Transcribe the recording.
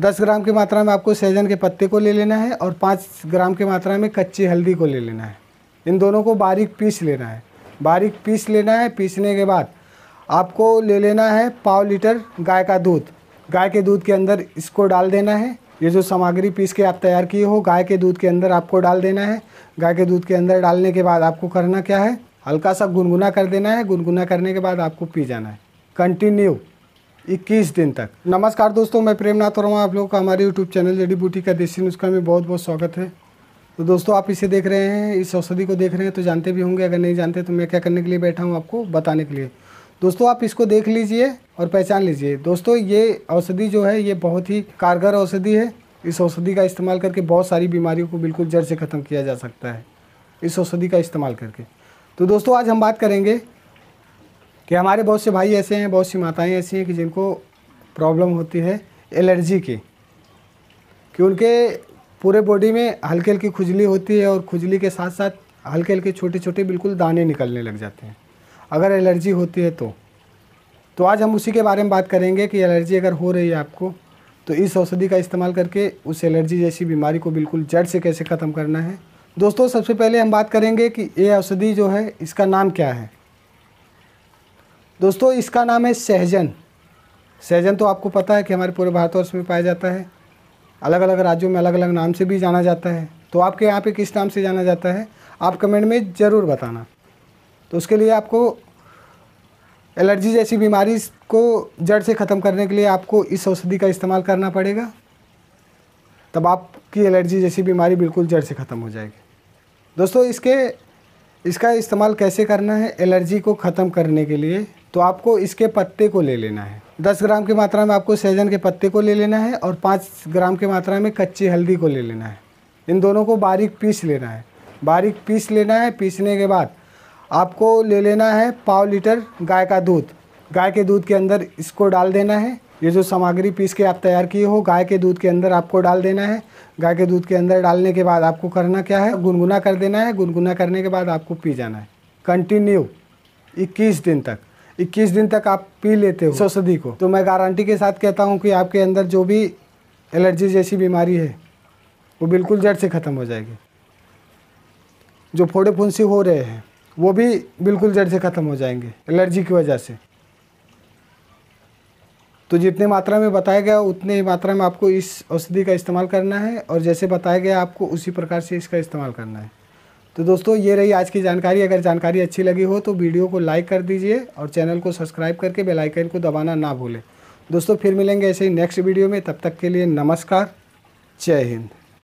दस ग्राम की मात्रा में आपको सहजन के पत्ते को ले लेना है और पाँच ग्राम की मात्रा में कच्ची हल्दी को ले लेना है इन दोनों को बारीक पीस लेना है बारीक पीस लेना है पीसने के बाद आपको ले लेना है पाव लीटर गाय का दूध गाय के दूध के अंदर इसको डाल देना है ये जो सामग्री पीस के आप तैयार किए हो गाय के दूध के अंदर आपको डाल देना है गाय के दूध के अंदर डालने के बाद आपको करना क्या है हल्का सा गुनगुना कर देना है गुनगुना करने के बाद आपको पी जाना है कंटिन्यू 21 दिन तक नमस्कार दोस्तों मैं प्रेमनाथ वर्मा आप लोग का हमारे यूट्यूब चैनल जड़ी बूटी का देसी नुस्खा में बहुत बहुत स्वागत है तो दोस्तों आप इसे देख रहे हैं इस औषधि को देख रहे हैं तो जानते भी होंगे अगर नहीं जानते तो मैं क्या करने के लिए बैठा हूँ आपको बताने के लिए दोस्तों आप इसको देख लीजिए और पहचान लीजिए दोस्तों ये औषधि जो है ये बहुत ही कारगर औषधि है इस औषधि का इस्तेमाल करके बहुत सारी बीमारियों को बिल्कुल जड़ से ख़त्म किया जा सकता है इस औषधि का इस्तेमाल करके तो दोस्तों आज हम बात करेंगे कि हमारे बहुत से भाई ऐसे हैं बहुत सी माताएं ऐसी हैं कि जिनको प्रॉब्लम होती है एलर्जी की कि उनके पूरे बॉडी में हल्की हल्की खुजली होती है और खुजली के साथ साथ हल्के हल्के छोटे छोटे बिल्कुल दाने निकलने लग जाते हैं अगर एलर्जी होती है तो तो आज हम उसी के बारे में बात करेंगे कि एलर्जी अगर हो रही है आपको तो इस औषधि का इस्तेमाल करके उस एलर्जी जैसी बीमारी को बिल्कुल जड़ से कैसे ख़त्म करना है दोस्तों सबसे पहले हम बात करेंगे कि ये औषधि जो है इसका नाम क्या है दोस्तों इसका नाम है सहजन सहजन तो आपको पता है कि हमारे पूरे भारतवर्ष में पाया जाता है अलग अलग राज्यों में अलग अलग नाम से भी जाना जाता है तो आपके यहाँ पे किस नाम से जाना जाता है आप कमेंट में ज़रूर बताना तो उसके लिए आपको एलर्जी जैसी बीमारी को जड़ से ख़त्म करने के लिए आपको इस औषधि का इस्तेमाल करना पड़ेगा तब आपकी एलर्जी जैसी बीमारी बिल्कुल जड़ से ख़त्म हो जाएगी दोस्तों इसके इसका इस्तेमाल कैसे करना है एलर्जी को ख़त्म करने के लिए तो आपको इसके पत्ते को ले लेना है दस ग्राम की मात्रा में आपको सहजन के पत्ते को ले लेना है और पाँच ग्राम की मात्रा में कच्ची हल्दी को ले लेना है इन दोनों को बारीक पीस लेना है बारीक पीस लेना है पीसने के बाद आपको ले लेना है पाव लीटर गाय का दूध गाय के दूध के अंदर इसको डाल देना है ये जो सामग्री पीस के आप तैयार किए हो गाय के दूध के अंदर आपको डाल देना है गाय के दूध के अंदर डालने के बाद आपको करना क्या है गुनगुना कर देना है गुनगुना करने के बाद आपको पी जाना है कंटिन्यू 21 दिन तक इक्कीस दिन तक आप पी लेते हो इस औषधि को तो मैं गारंटी के साथ कहता हूँ कि आपके अंदर जो भी एलर्जी जैसी बीमारी है वो बिल्कुल जड़ से ख़त्म हो जाएगी जो फोड़े फुंसी हो रहे हैं वो भी बिल्कुल जड़ से ख़त्म हो जाएंगे एलर्जी की वजह से तो जितने मात्रा में बताया गया उतने ही मात्रा में आपको इस औषधि का इस्तेमाल करना है और जैसे बताया गया आपको उसी प्रकार से इसका इस्तेमाल करना है तो दोस्तों ये रही आज की जानकारी अगर जानकारी अच्छी लगी हो तो वीडियो को लाइक कर दीजिए और चैनल को सब्सक्राइब करके बेल आइकन को दबाना ना भूलें दोस्तों फिर मिलेंगे ऐसे ही नेक्स्ट वीडियो में तब तक के लिए नमस्कार जय हिंद